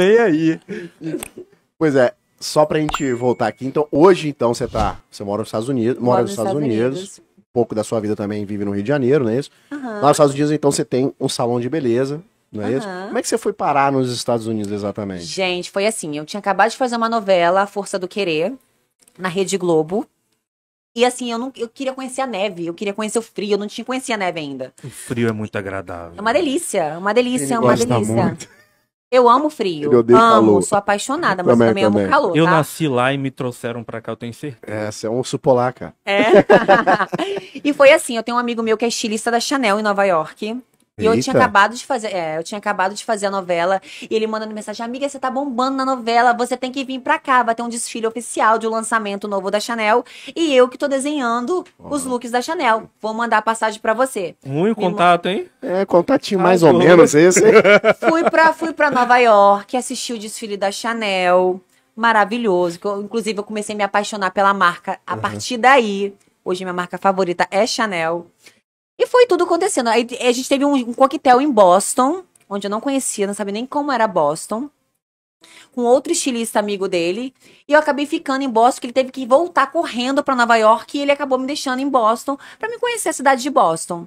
E aí. Pois é, só pra gente voltar aqui, então, hoje, então, você tá. Você mora nos Estados Unidos, mora nos Estados, Estados Unidos. Unidos. Um pouco da sua vida também vive no Rio de Janeiro, não é isso? Uhum. Lá nos Estados Unidos, então, você tem um salão de beleza, não é uhum. isso? Como é que você foi parar nos Estados Unidos exatamente? Gente, foi assim, eu tinha acabado de fazer uma novela, A Força do Querer, na Rede Globo. E assim, eu não eu queria conhecer a neve, eu queria conhecer o frio, eu não tinha conhecido a neve ainda. O frio é muito agradável. É uma delícia, é uma delícia, Ele é uma delícia. Muito. Eu amo frio. Eu odeio amo, calor. sou apaixonada, mas também, também, também, amo calor. Tá? Eu nasci lá e me trouxeram pra cá, eu tenho certeza. É, você é um urso polar, cara. É. e foi assim: eu tenho um amigo meu que é estilista da Chanel em Nova York. E eu tinha acabado de fazer, é, eu tinha acabado de fazer a novela, e ele mandando mensagem, amiga, você tá bombando na novela, você tem que vir pra cá, vai ter um desfile oficial de um lançamento novo da Chanel, e eu que tô desenhando oh. os looks da Chanel, vou mandar a passagem pra você. Muito contato, hein? É, contatinho mais ah, ou menos esse. fui, pra, fui para Nova York, assisti o desfile da Chanel, maravilhoso, eu, inclusive eu comecei a me apaixonar pela marca a uhum. partir daí. Hoje minha marca favorita é Chanel. E foi tudo acontecendo. Aí a gente teve um, um coquetel em Boston, onde eu não conhecia, não sabia nem como era Boston. Com outro estilista amigo dele. E eu acabei ficando em Boston, que ele teve que voltar correndo para Nova York. E ele acabou me deixando em Boston para me conhecer a cidade de Boston.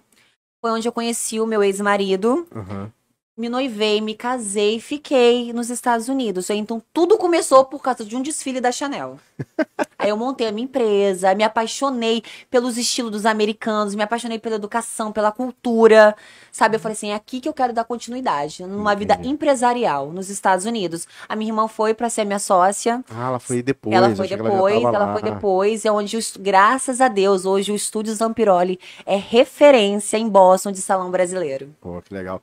Foi onde eu conheci o meu ex-marido. Uhum me noivei, me casei, fiquei nos Estados Unidos. Então tudo começou por causa de um desfile da Chanel. aí eu montei a minha empresa, me apaixonei pelos estilos dos americanos, me apaixonei pela educação, pela cultura. Sabe, eu falei assim, é aqui que eu quero dar continuidade, numa Entendi. vida empresarial nos Estados Unidos. A minha irmã foi para ser minha sócia. Ah, ela foi depois. Ela foi depois, ela, ela foi depois, é onde graças a Deus hoje o Estúdio Zampiroli é referência em Boston de salão brasileiro. Pô, que legal.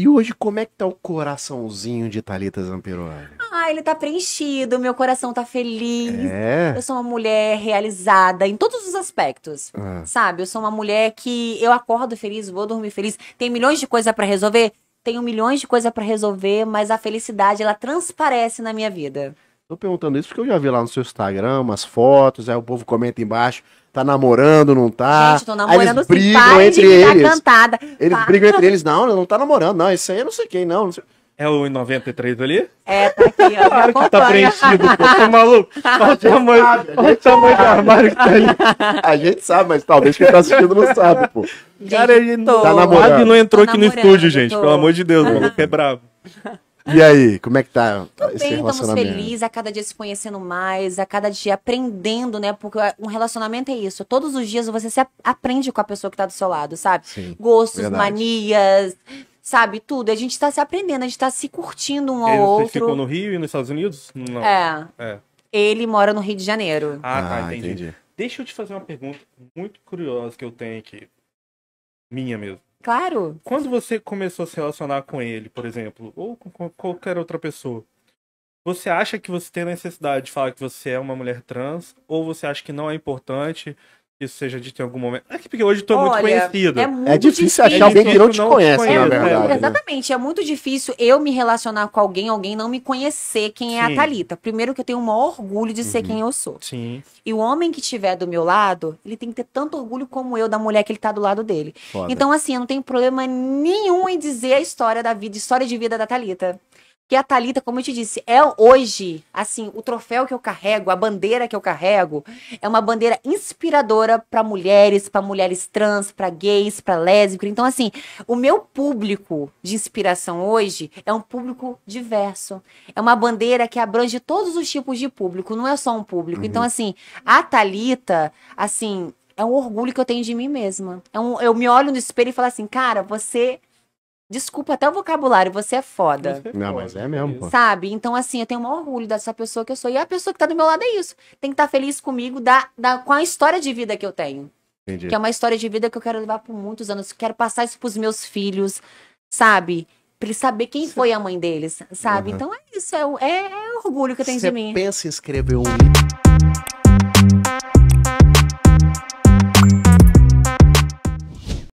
E hoje, como é que tá o coraçãozinho de Thalita Zamperoni? Ah, ele tá preenchido, meu coração tá feliz. É. Eu sou uma mulher realizada em todos os aspectos. Ah. Sabe? Eu sou uma mulher que eu acordo feliz, vou dormir feliz. Tem milhões de coisas para resolver? Tenho milhões de coisas para resolver, mas a felicidade ela transparece na minha vida. Tô perguntando isso porque eu já vi lá no seu Instagram umas fotos, aí o povo comenta embaixo tá namorando, não tá. Gente, tô namorando eles assim, brigam entre eles. Cantada. Eles tá. brigam entre eles, não, não tá namorando, não. Isso aí eu não sei quem, não. não sei... É o 93 ali? É, tá aqui, ó. Claro que tá preenchido, pô. Tô tá maluco. Olha o tamanho, do armário que tá ali. A gente sabe, mas talvez quem tá assistindo não sabe, pô. Gente, Cara, ele tô... tá namorado. Tá não entrou tô aqui no estúdio, gente. Tô... Pelo amor de Deus, o maluco é brabo. E aí, como é que tá Tô esse bem, relacionamento? Estamos felizes, a cada dia se conhecendo mais, a cada dia aprendendo, né? Porque um relacionamento é isso. Todos os dias você se aprende com a pessoa que tá do seu lado, sabe? Sim, Gostos, verdade. manias, sabe? Tudo. A gente tá se aprendendo, a gente tá se curtindo um ao outro. Você ficou no Rio e nos Estados Unidos? Não. É. é. Ele mora no Rio de Janeiro. Ah, tá, ah, entendi. entendi. Deixa eu te fazer uma pergunta muito curiosa que eu tenho aqui. Minha mesmo. Claro. Quando você começou a se relacionar com ele, por exemplo, ou com qualquer outra pessoa, você acha que você tem necessidade de falar que você é uma mulher trans? Ou você acha que não é importante? isso seja dito em algum momento. É que porque hoje estou muito conhecido. É, é muito é difícil, difícil, achar alguém que não te conhece, na verdade. É, exatamente, é muito difícil eu me relacionar com alguém, alguém não me conhecer quem Sim. é a Talita. Primeiro que eu tenho o maior orgulho de ser uhum. quem eu sou. Sim. E o homem que estiver do meu lado, ele tem que ter tanto orgulho como eu da mulher que ele está do lado dele. Foda. Então assim, eu não tenho problema nenhum em dizer a história da vida, história de vida da Talita que a Talita, como eu te disse, é hoje, assim, o troféu que eu carrego, a bandeira que eu carrego, é uma bandeira inspiradora para mulheres, para mulheres trans, para gays, para lésbicas. Então, assim, o meu público de inspiração hoje é um público diverso. É uma bandeira que abrange todos os tipos de público, não é só um público. Então, uhum. Então, assim, a Talita, assim, é um orgulho que eu tenho de mim mesma. É um, eu me olho no espelho e falo assim, cara, você Desculpa até o vocabulário, você é foda. É Não, mas é mesmo, pô. Sabe? Então, assim, eu tenho o maior orgulho dessa pessoa que eu sou. E a pessoa que tá do meu lado é isso. Tem que estar tá feliz comigo da, da, com a história de vida que eu tenho. Entendi. Que é uma história de vida que eu quero levar por muitos anos. Quero passar isso pros meus filhos, sabe? Pra eles saber quem foi a mãe deles, sabe? Uhum. Então é isso, é, é, é, orgulho que eu tenho Cê de mim. Você pensa em escrever um livro?